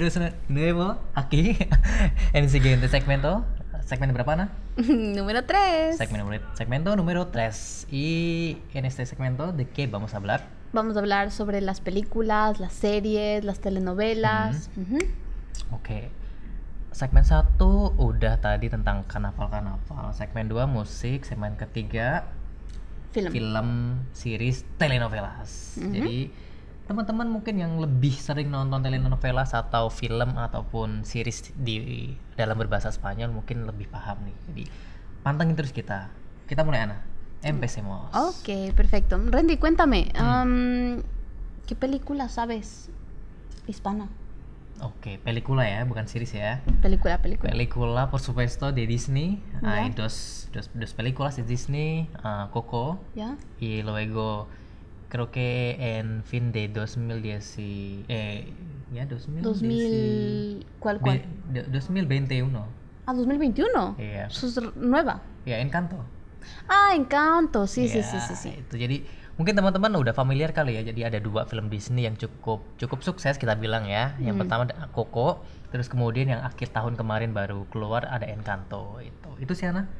virus nuevo aquí en el siguiente segmento. ¿Segmento berapa, Ana? número 3. Segmento, segmento número 3. Y en este segmento, ¿de qué vamos a hablar? Vamos a hablar sobre las películas, las series, las telenovelas. Mm -hmm. Mm -hmm. Oke. Okay. Segmen 1 udah tadi tentang kanapal-kanapal. Segmen 2 musik, segmen ketiga film, film series telenovelas. Mm -hmm. Jadi teman-teman mungkin yang lebih sering nonton telenovelas atau film ataupun series di dalam berbahasa Spanyol mungkin lebih paham nih. Jadi pantengin terus kita. Kita mulai Ana. Empecemos. Oke perfecto. Randy, cuéntame, hmm. um, ¿qué película sabes hispana? Oke, okay, película ya, bukan series ya. Película, película. Película, por supuesto, de Disney. Yeah. Hay dos, dos, dos películas de Disney, uh, Coco. Ya. Yeah. Y luego creo que en fin de 2010 eh, ya 2010 2000 ¿cuál cuál? 2021. Ah, 2021. Yeah. Sus nueva. Ya, yeah, Encanto. Ah, Encanto. Sí, yeah, sí, sí, sí, ya, sí. Itu jadi mungkin teman-teman udah familiar kali ya. Jadi ada dua film Disney yang cukup cukup sukses kita bilang ya. Yang hmm. pertama Coco, terus kemudian yang akhir tahun kemarin baru keluar ada Encanto itu. Itu sih Ana.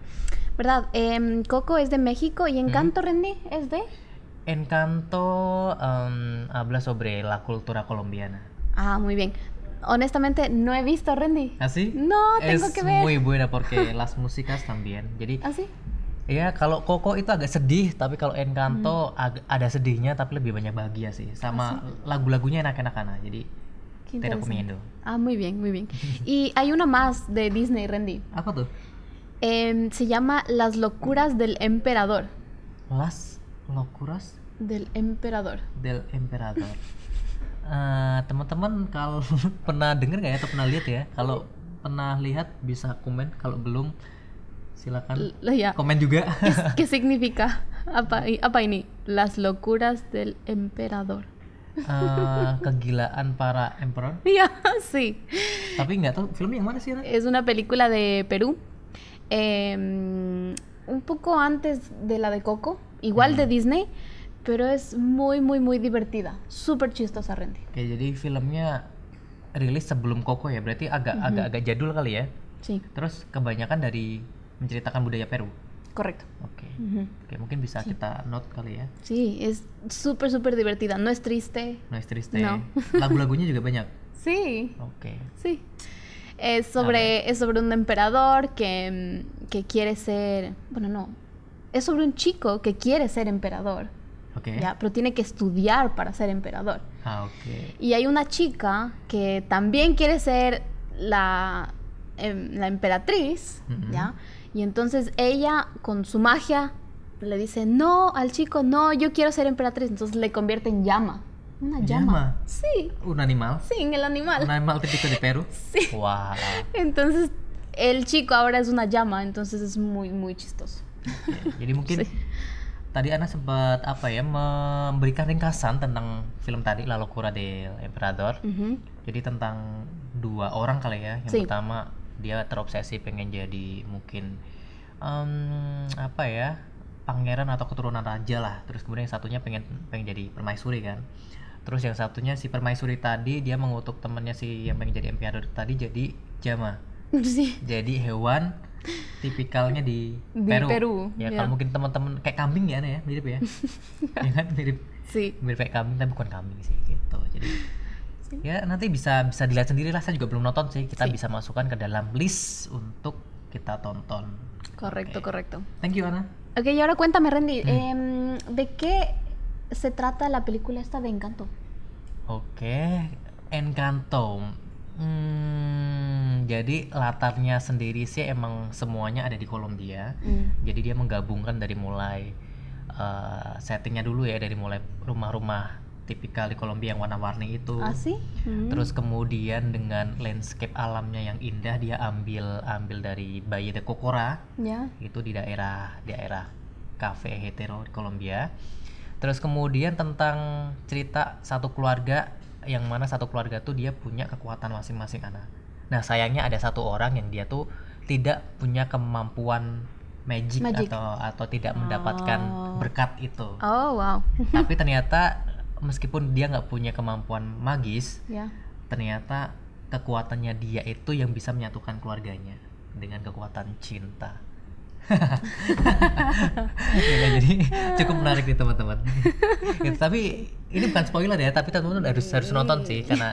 ¿Verdad? Eh, Coco es de México y Encanto hmm. René es de Encanto um, habla sobre la cultura colombiana. Ah, muy bien. Honestamente, no he visto Randy. ¿Ah, sí? no, tengo es que ver. Es muy buena porque las músicas también. Jadi, ¿Ah, sí? Iya, kalau Koko itu agak sedih, tapi kalau Encanto hmm. ada sedihnya tapi lebih banyak bahagia sih. Ah, Sama sí. lagu-lagunya enak-enak nah. Jadi, Qué te recomiendo. Ah, muy bien, muy bien. y hay una más de Disney, Randy. ¿Apa tuh? Eh, se llama Las locuras del emperador. Las locuras Del emperador. Del emperador. Uh, teman-teman kalau pernah dengar nggak ya atau pernah lihat ya kalau pernah lihat bisa komen kalau belum silakan L ya. komen juga qué significa apa apa ini las locuras del emperador uh, kegilaan para emperor ya sih. tapi nggak tahu filmnya yang mana sih Ana? es una película de Perú eh, un poco antes de la de Coco igual hmm. de Disney pero es muy muy muy divertida super chistosa Randy Oke, jadi filmnya rilis sebelum Coco ya berarti agak mm -hmm. agak agak jadul kali ya sí. terus kebanyakan dari menceritakan budaya Peru correcto okay. mm -hmm. okay, mungkin bisa sí. kita note kali ya sí es super super divertida no es triste no es triste no. lagu-lagunya juga banyak sí oke okay. sí es sobre es sobre un emperador que que quiere ser bueno no es sobre un chico que quiere ser emperador pero tiene que estudiar para ser emperador. Ah, y hay una chica que también quiere ser la, em, la emperatriz, ¿ya? Y entonces ella con su magia le dice, no, al chico, no, yo quiero ser emperatriz. Entonces le convierte en llama. Una llama. Sí. ¿Un animal? Sí, el animal. ¿Un animal típico de Perú? Sí. Entonces el chico ahora es una llama, entonces es muy, muy chistoso. tadi Ana sempat apa ya memberikan ringkasan tentang film tadi La Locura del Emperador. Mm -hmm. Jadi tentang dua orang kali ya. Yang si. pertama dia terobsesi pengen jadi mungkin um, apa ya pangeran atau keturunan raja lah. Terus kemudian yang satunya pengen pengen jadi permaisuri kan. Terus yang satunya si permaisuri tadi dia mengutuk temennya si yang pengen jadi emperador tadi jadi jama. jadi hewan tipikalnya di, di Peru. Peru. Ya, ya. kalau mungkin teman-teman kayak kambing ya, ya mirip ya. ya kan mirip sih. Mirip kayak kambing tapi bukan kambing sih gitu. Jadi si. ya nanti bisa bisa dilihat sendiri lah. Saya juga belum nonton sih. Kita si. bisa masukkan ke dalam list untuk kita tonton. Correcto, okay. correcto. Thank you Ana. Okay, y ahora cuéntame Randy, hmm. eh, ¿de qué se trata la película esta de Encanto? Oke, okay. Encanto Hmm, jadi latarnya sendiri sih emang semuanya ada di Kolombia. Hmm. Jadi dia menggabungkan dari mulai uh, settingnya dulu ya dari mulai rumah-rumah tipikal di Kolombia yang warna-warni itu. Asih? Ah, hmm. Terus kemudian dengan landscape alamnya yang indah dia ambil ambil dari Bayi de Cocora. Yeah. Itu di daerah daerah Cafe Hetero di Kolombia. Terus kemudian tentang cerita satu keluarga yang mana satu keluarga tuh dia punya kekuatan masing-masing anak. Nah sayangnya ada satu orang yang dia tuh tidak punya kemampuan magic, magic. atau atau tidak oh. mendapatkan berkat itu. Oh wow. Tapi ternyata meskipun dia nggak punya kemampuan magis, yeah. ternyata kekuatannya dia itu yang bisa menyatukan keluarganya dengan kekuatan cinta ya, jadi cukup menarik nih teman-teman. gitu, tapi ini bukan spoiler ya, tapi teman-teman harus harus nonton sih iya. karena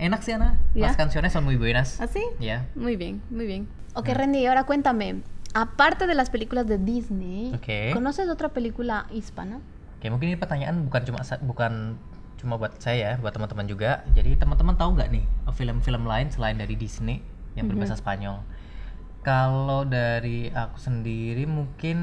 enak sih Ana. Yeah. Las canciones son ah, muy buenas. ¿Así? Ya, yeah. Muy bien, muy bien. Okay, hmm. Randy, ahora cuéntame, aparte de las películas de Disney, okay. ¿conoces otra película hispana? Oke, okay, mungkin ini pertanyaan bukan cuma bukan cuma buat saya ya, buat teman-teman juga. Jadi teman-teman tahu nggak nih film-film lain selain dari Disney yang berbahasa mm -hmm. Spanyol? kalau dari aku sendiri mungkin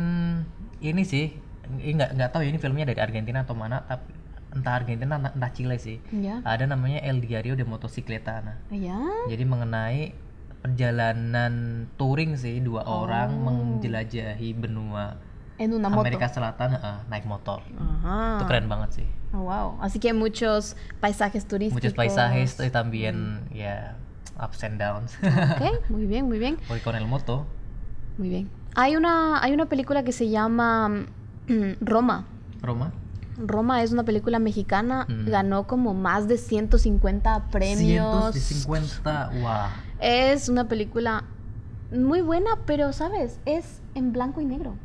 ini sih nggak nggak tahu ya ini filmnya dari Argentina atau mana tapi entah Argentina entah Chile sih ya. ada namanya El Diario de Motocicleta nah ya. jadi mengenai perjalanan touring sih dua oh. orang menjelajahi benua Amerika moto. Amerika Selatan uh, naik motor. Ajá. Itu keren banget sih. Oh, wow, así que muchos paisajes turísticos. Muchos paisajes también hmm. ya yeah, ups and downs. Ok, muy bien, muy bien. Voy con el moto. Muy bien. Hay una, hay una película que se llama mm, Roma. Roma. Roma es una película mexicana, mm. ganó como más de 150 premios. 150, Es una película muy buena, pero sabes, es en blanco y negro.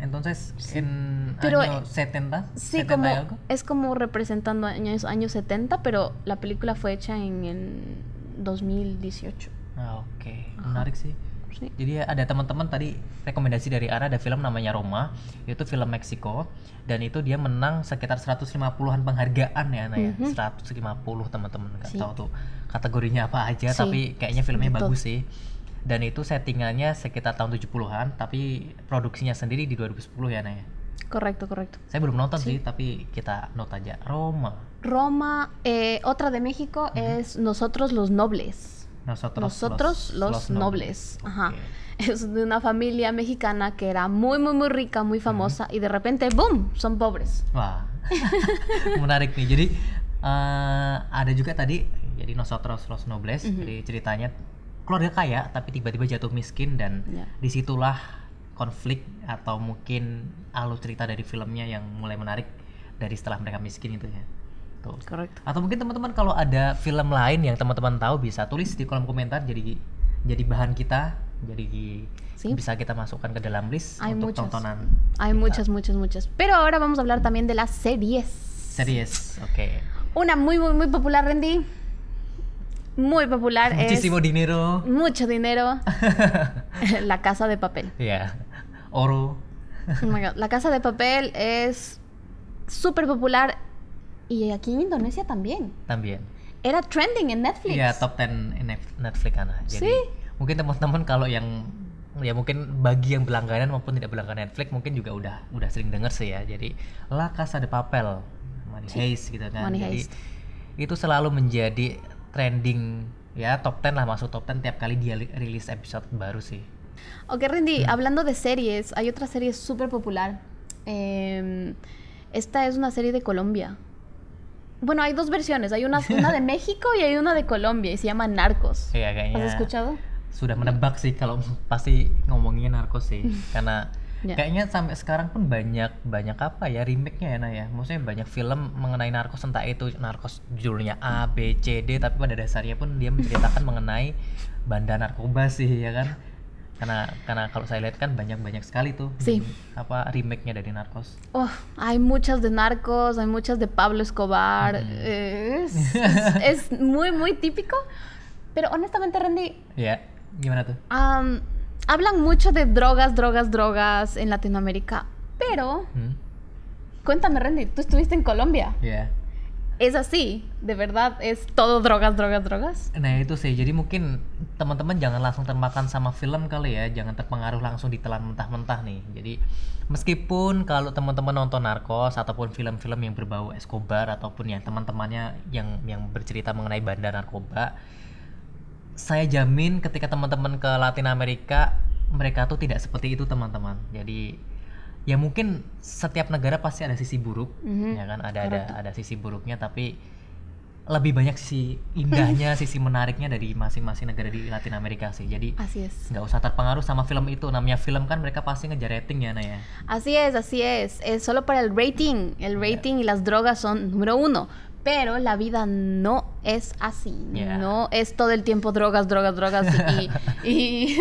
Entonces, en pero, años 70. Sí, 70 como, algo. es como representando años, años 70, pero la película fue hecha en, en 2018. Ah, oke. Menarik sih. Sí. Jadi ada teman-teman tadi rekomendasi dari Ara ada film namanya Roma, itu film Meksiko dan itu dia menang sekitar 150-an penghargaan ya Naya. Mm -hmm. 150 teman-teman nggak si. tahu tuh kategorinya apa aja si. tapi kayaknya filmnya Betul. bagus sih dan itu settingannya sekitar tahun 70-an tapi produksinya sendiri di 2010 ya Naya ya? correcto correcto saya belum nonton sí. sih tapi kita note aja Roma Roma eh, otra de México uh -huh. es Nosotros los Nobles Nosotros, Nosotros los, los, Nobles, nobles. Ajá. es de una familia mexicana que era muy muy muy rica muy famosa uh -huh. y de repente boom son pobres wah menarik nih jadi uh, ada juga tadi jadi Nosotros los Nobles uh -huh. jadi ceritanya keluarga kaya tapi tiba-tiba jatuh miskin dan yeah. disitulah konflik atau mungkin alur cerita dari filmnya yang mulai menarik dari setelah mereka miskin itu ya. Tuh. Correct. Atau mungkin teman-teman kalau ada film lain yang teman-teman tahu bisa tulis di kolom komentar jadi jadi bahan kita, jadi ¿Sí? bisa kita masukkan ke dalam list Hay untuk muchos. tontonan. Hay kita. muchas muchas muchas. Pero ahora vamos a hablar también de las series. Series, oke. Okay. Una muy muy muy popular Randy muy popular Muchísimo es dinero. Mucho dinero. la casa de papel. Yeah. Oro. oh my God. La casa de papel es súper popular y aquí en Indonesia también. También. Era trending en Netflix. Ya, yeah, top 10 en Netflix Ana. Jadi, sí. mungkin teman-teman kalau yang ya mungkin bagi yang berlangganan maupun tidak berlangganan Netflix mungkin juga udah udah sering denger sih ya. Jadi, La Casa de Papel, Money Heist gitu kan. Money Jadi, itu selalu menjadi trending ya top 10 lah masuk top 10 tiap kali dia rilis episode baru sih. Oke hmm. hablando de series, hay otra serie súper popular. Eh, esta es una serie de Colombia. Bueno, hay dos versiones, hay una, una de México y hay una de Colombia y se llama Narcos. escuchado? kayaknya. ¿Has escuchado? Sudah menebak sih kalau pasti ngomongin Narcos sih karena yeah. kayaknya sampai sekarang pun banyak banyak apa ya remake-nya ya Naya ya? maksudnya banyak film mengenai narkos entah itu narkos judulnya A B C D tapi pada dasarnya pun dia menceritakan mengenai bandar narkoba sih ya kan karena karena kalau saya lihat kan banyak banyak sekali tuh sí. apa remake nya dari narkos. oh hay muchas de Narcos hay muchas de Pablo Escobar mm. es, es, es muy muy típico pero honestamente Randy ya yeah. gimana tuh um, hablan mucho de drogas, drogas, drogas en Latinoamérica, pero... ¿Mm? Cuéntame, Randy, tú estuviste en Colombia. Yeah. es así, de verdad es todo drogas, drogas, drogas. Nah itu sih, jadi mungkin teman-teman jangan langsung termakan sama film kali ya, jangan terpengaruh langsung ditelan mentah-mentah nih. Jadi meskipun kalau teman-teman nonton narkos ataupun film-film yang berbau Escobar ataupun yang teman-temannya yang yang bercerita mengenai bandar narkoba, saya jamin ketika teman-teman ke Latin Amerika mereka tuh tidak seperti itu teman-teman jadi ya mungkin setiap negara pasti ada sisi buruk mm-hmm. ya kan ada ada ada sisi buruknya tapi lebih banyak sisi indahnya, sisi menariknya dari masing-masing negara di Latin Amerika sih. Jadi nggak usah terpengaruh sama film itu. Namanya film kan mereka pasti ngejar rating ya, Naya. Ya? Así es, así es. es solo para el rating. El ya. rating yeah. y las drogas son número uno. Pero la vida no es así. No es todo el tiempo drogas, drogas, drogas y,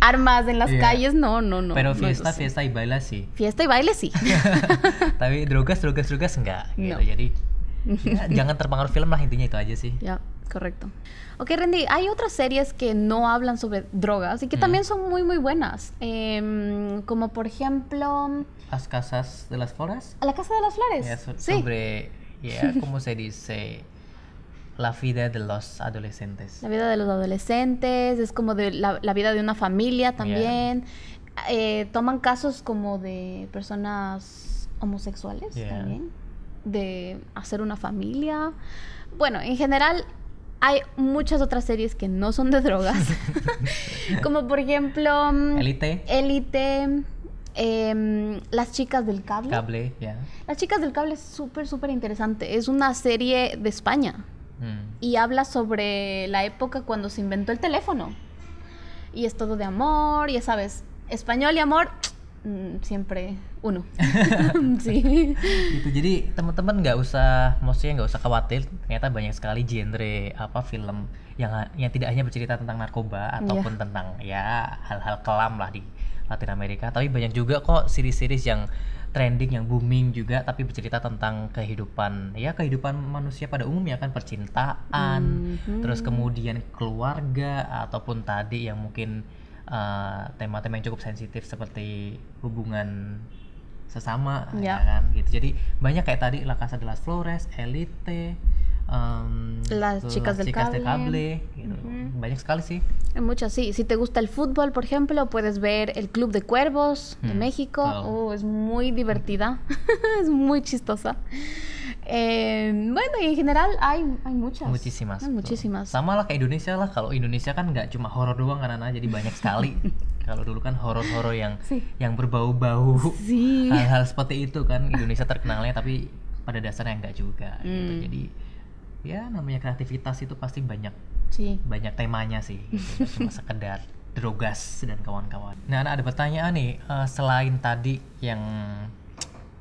armas en las calles. No, no, no. Pero fiesta, fiesta y baile sí. Fiesta y baile sí. También drogas, drogas, drogas enggak. Jadi ya, jangan terpengaruh film Ya, correcto. Ok, Randy, hay otras series que no hablan sobre drogas y que mm. también son muy, muy buenas. Em, como por ejemplo... Las casas de las flores. La casa de las flores. sí. Sobre, ¿cómo se dice? la vida de los adolescentes. La vida de los adolescentes, es como de la, vida de una familia también. Eh, toman casos como de personas homosexuales también, de hacer una familia. Bueno, en general hay muchas otras series que no son de drogas, como por ejemplo... Mm, Elite. Elite. Em, las chicas del cable. Las chicas del cable es súper, súper interesante. Es una serie de España. Mm. y habla sobre la época cuando se inventó el teléfono. Y es todo de amor, ya sabes, español y amor mm, siempre uno. sí. Gitu. Jadi teman-teman nggak usah, maksudnya nggak usah khawatir. Ternyata banyak sekali genre apa film yang yang tidak hanya bercerita tentang narkoba iya. ataupun yeah. tentang ya hal-hal kelam lah di Latin Amerika. Tapi banyak juga kok series-series yang trending yang booming juga tapi bercerita tentang kehidupan ya kehidupan manusia pada umumnya kan percintaan hmm. terus kemudian keluarga ataupun tadi yang mungkin eh, tema-tema uh, yang cukup sensitif seperti hubungan sesama yeah. ya kan gitu jadi banyak kayak tadi La Casa de las Flores, Elite, um, Las Chicas del Cable, del Cable gitu. Mm -hmm. banyak sekali sih Hay muchas, sí. Si te gusta el fútbol, por ejemplo, puedes ver El Club de Cuervos de mm. México. Oh. Oh, es muy divertida. es muy chistosa. Eh, bueno, y en general hay, hay muchas. Muchísimas. Hay muchísimas. Tuh. Sama lah kayak Indonesia lah. Kalau Indonesia kan nggak cuma horor doang kan, Jadi banyak sekali. Kalau dulu kan horor-horor yang si. yang berbau-bau. si. Hal-hal seperti itu kan. Indonesia terkenalnya tapi pada dasarnya nggak juga. Mm. Gitu. Hmm. Jadi ya namanya kreativitas itu pasti banyak sih. Banyak temanya sih, gitu. cuma sekedar drogas dan kawan-kawan. Nah, ada pertanyaan nih, uh, selain tadi yang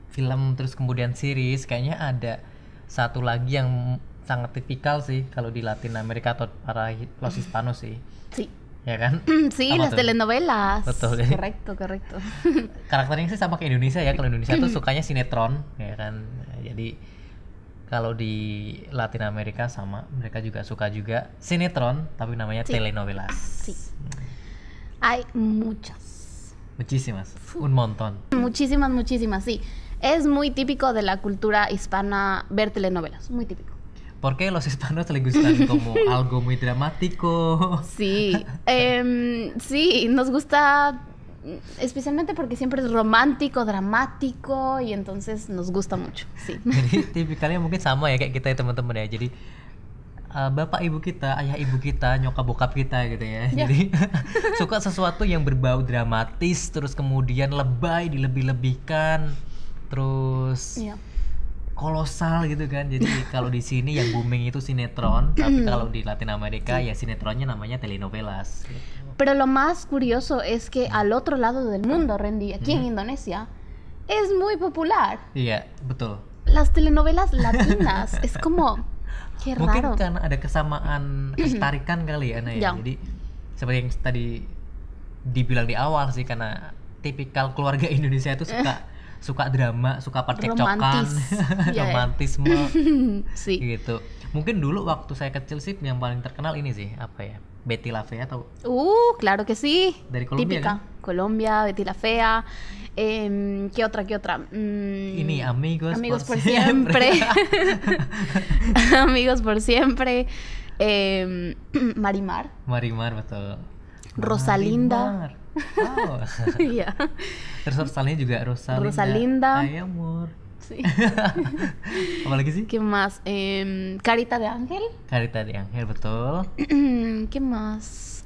film terus kemudian series, kayaknya ada satu lagi yang sangat tipikal sih kalau di Latin Amerika atau para los mm. Hispanos sih. Si. Ya kan? si, Apa las tuh? telenovelas. Betul. ya? correcto, correcto. karakternya sih sama kayak Indonesia ya. Kalau Indonesia tuh sukanya sinetron, ya kan. Jadi kalau Latinoamérica sama mereka juga suka juga sinetron tapi namanya telenovelas. Sí. Hmm. Hay muchas. Muchísimas. Un montón. Muchísimas, muchísimas, sí. Es muy típico de la cultura hispana ver telenovelas, muy típico. ¿Por qué los hispanos les gusta como algo muy dramático? Sí, em, sí, nos gusta especialmente porque siempre es romántico, dramático y entonces nos gusta mucho. Sí. Jadi tipikalnya mungkin sama ya kayak kita ya teman-teman ya. Jadi uh, bapak ibu kita, ayah ibu kita, nyokap bokap kita gitu ya. Yeah. Jadi suka sesuatu yang berbau dramatis terus kemudian lebay dilebih-lebihkan terus yeah. kolosal gitu kan. Jadi kalau di sini yang booming itu sinetron, tapi mm. kalau di Latin Amerika iya. ya sinetronnya namanya telenovelas. Gitu. Pero lo más curioso es que al otro lado del mundo, Randy, aquí mm. en Indonesia, es muy popular. Iya, betul. Las telenovelas latinas es como qué raro. Mungkin karena ada kesamaan ketarikan kali ya, Ana ya. Yeah. Jadi seperti yang tadi dibilang di awal sih karena tipikal keluarga Indonesia itu suka suka drama, suka percekcokan, romantis. yeah. Ya. romantisme, gitu. Mungkin dulu waktu saya kecil sih yang paling terkenal ini sih apa ya? Betty la Fea, Uh, claro que sí. Colombia, Típica. Colombia, Betty la Fea. Em, ¿Qué otra? ¿Qué otra? Mm, y ni amigos, amigos por, siempre. amigos por siempre. Eh, Marimar. Marimar, ¿verdad? Rosalinda. Marimar. yeah. Rosalinda Rosalinda. ¡Ay, amor! Sí. Apalagi sih? ¿Qué más? Eh, Carita de Ángel. Carita de Ángel, betul. ¿Qué más?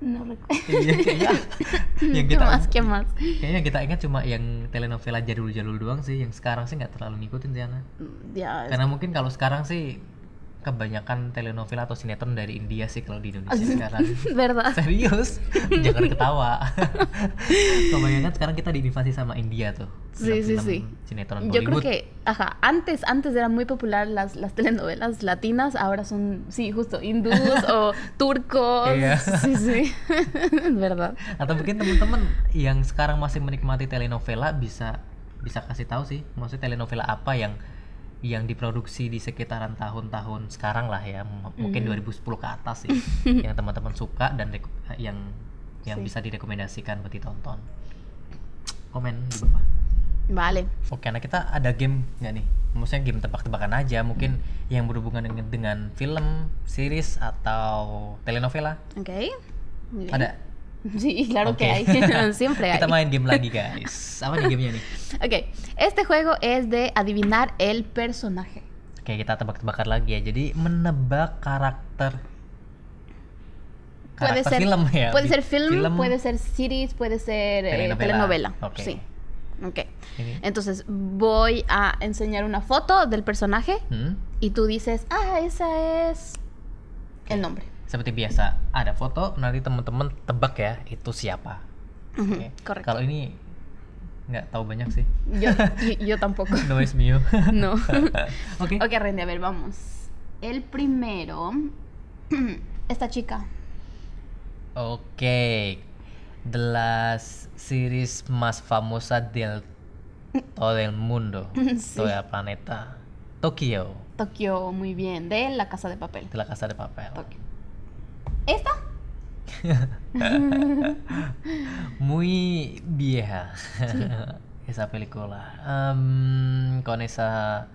No recuerdo. Iya, iya. yang kita, ¿Qué más? ¿Qué más? yang kita ingat cuma yang telenovela jadul-jadul doang sih. Yang sekarang sih nggak terlalu ngikutin Ana. Ya. Karena mungkin kalau sekarang sih kebanyakan telenovela atau sinetron dari India sih kalau di Indonesia sekarang. Berta. Serius, jangan ketawa. kebanyakan sekarang kita diinvasi sama India tuh. Sí, sí, sí. Sinetron Yo creo que, ajá, antes, antes eran muy popular las, las telenovelas latinas, ahora son, sí, justo, hindús o turcos. Iya. Sí, sí. Verdad. Atau mungkin teman-teman yang sekarang masih menikmati telenovela bisa bisa kasih tahu sih, maksudnya telenovela apa yang yang diproduksi di sekitaran tahun-tahun sekarang lah ya mungkin mm. mungkin 2010 ke atas sih yang teman-teman suka dan eh, yang yang bisa direkomendasikan buat ditonton komen di bawah Vale. Oke, nah kita ada game nggak nih? Maksudnya game tebak-tebakan aja, mungkin hmm. yang berhubungan dengan, dengan film, series atau telenovela. Oke. okay. Ada. Sí, claro okay. que hay. Siempre hay. Kita main game lagi, guys. Apa nih gamenya nih? Oke, este juego es de adivinar el personaje. Oke, okay, kita tebak-tebakan lagi ya. Jadi menebak karakter Puede ser, film, ya. puede ser film, film, puede ser series, puede ser eh, telenovela. Eh, telenovela. Okay. Sí. Ok. Entonces voy a enseñar una foto del personaje hmm. y tú dices, ah, esa es el nombre. seperti biasa ada foto nanti teman-teman tebak ya itu siapa. Mm-hmm. Okay. Kalau ini nggak tahu banyak sih. Yo, yo, yo tampoco. no es mío. no. okay. Ok, rende, a ver, vamos. El primero, esta chica. Okay. The last series más famosa del mm. todo el mundo, sí. todo el planeta. Tokio. Tokio, muy bien. De la Casa de Papel. De la Casa de Papel. Tokio. ¿Esta? Muy vieja esa película. con esa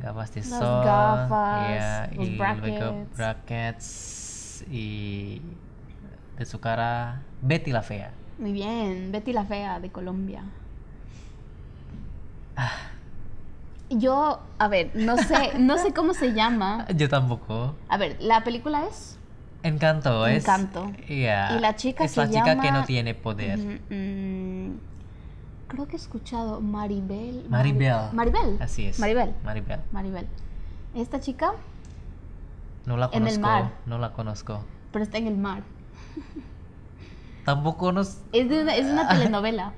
gafas de sol. brackets. brackets y de su cara Betty la Fea. Muy bien, Betty la Fea de Colombia. Ah. Yo, a ver, no sé, no sé cómo se llama. Yo tampoco. A ver, la película es Encanto, es. Encanto. Y la chica es la chica que no tiene poder. Mm, creo que he escuchado Maribel. Maribel. Maribel. Así es. Maribel. Maribel. Maribel. Esta chica. No la conozco. No la conozco. Pero está en el mar. Tampoco nos. Es, de una, es una telenovela.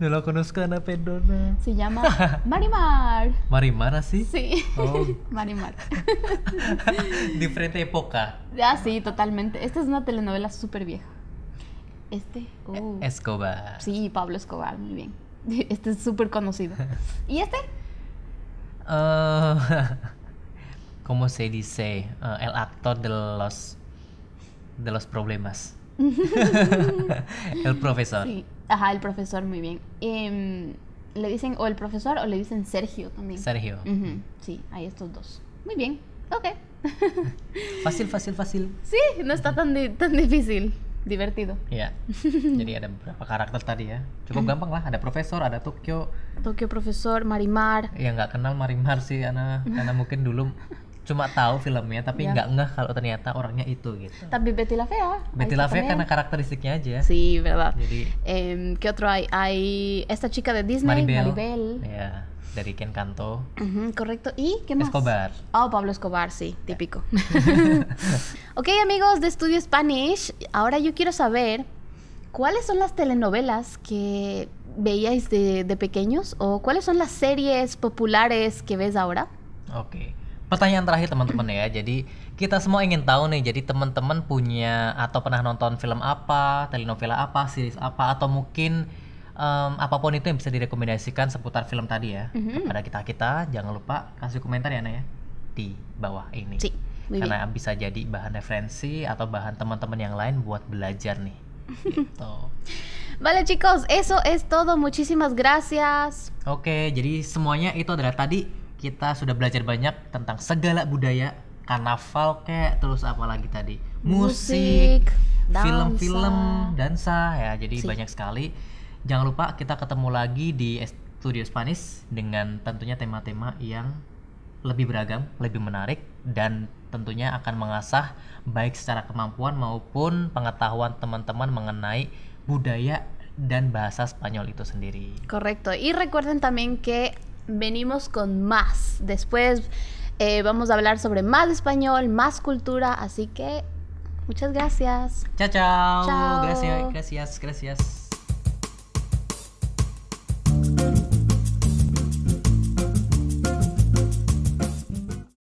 No lo conozco, Ana Perdona. Se llama Marimar. ¿Marimar así? ¿ah, sí, oh. Marimar. Diferente época. Ah, sí, totalmente. Esta es una telenovela súper vieja. Este. E- uh. Escobar. Sí, Pablo Escobar, muy bien. Este es súper conocido. ¿Y este? Ah, ¿Cómo se dice? Ah, el actor de los, de los problemas. el profesor. Sí. Ajá, el profesor, muy bien. Eh, le dicen o el profesor o le dicen Sergio también. Sergio. Uh -huh. Sí, hay estos dos. Muy bien, ok. fácil, fácil, fácil. Sí, no está tan, di tan difícil. Divertido. Iya. Jadi ada beberapa karakter tadi ya. Cukup gampang lah. Ada profesor, ada Tokyo. Tokyo profesor, Marimar. Ya nggak kenal Marimar sih, Ana. Karena mungkin dulu cuma tahu filmnya tapi nggak yeah. ngeh kalau ternyata orangnya itu gitu. Tapi Betty La Fea. Betty La Fea karakteristiknya aja. Sí, verdad. Em, ¿qué otro hay? Hay esta chica de Disney, Maribel. Maribel. Yeah, Ken correcto. ¿Y qué más? Escobar. Oh, Pablo Escobar, sí, típico. ok, amigos de Estudio Spanish, ahora yo quiero saber cuáles son las telenovelas que veíais de, de pequeños o cuáles son las series populares que ves ahora. Ok. pertanyaan terakhir teman-teman ya. Jadi kita semua ingin tahu nih. Jadi teman-teman punya atau pernah nonton film apa, telenovela apa, series apa, atau mungkin um, apapun itu yang bisa direkomendasikan seputar film tadi ya mm-hmm. kepada kita kita. Jangan lupa kasih komentar ya Naya di bawah ini. Si. Karena bisa jadi bahan referensi atau bahan teman-teman yang lain buat belajar nih. Gitu. Vale chicos, eso es todo. Muchísimas gracias. Oke, okay, jadi semuanya itu adalah tadi kita sudah belajar banyak tentang segala budaya, karnaval kayak terus apalagi tadi? Musik, film-film, dansa. dansa ya. Jadi si. banyak sekali. Jangan lupa kita ketemu lagi di Studio Spanish dengan tentunya tema-tema yang lebih beragam, lebih menarik dan tentunya akan mengasah baik secara kemampuan maupun pengetahuan teman-teman mengenai budaya dan bahasa Spanyol itu sendiri. Correcto. Y recuerden también que venimos con más. Después eh, vamos a hablar sobre más español, más cultura, así que muchas gracias. Chao, chao. chao. Gracias, gracias, gracias.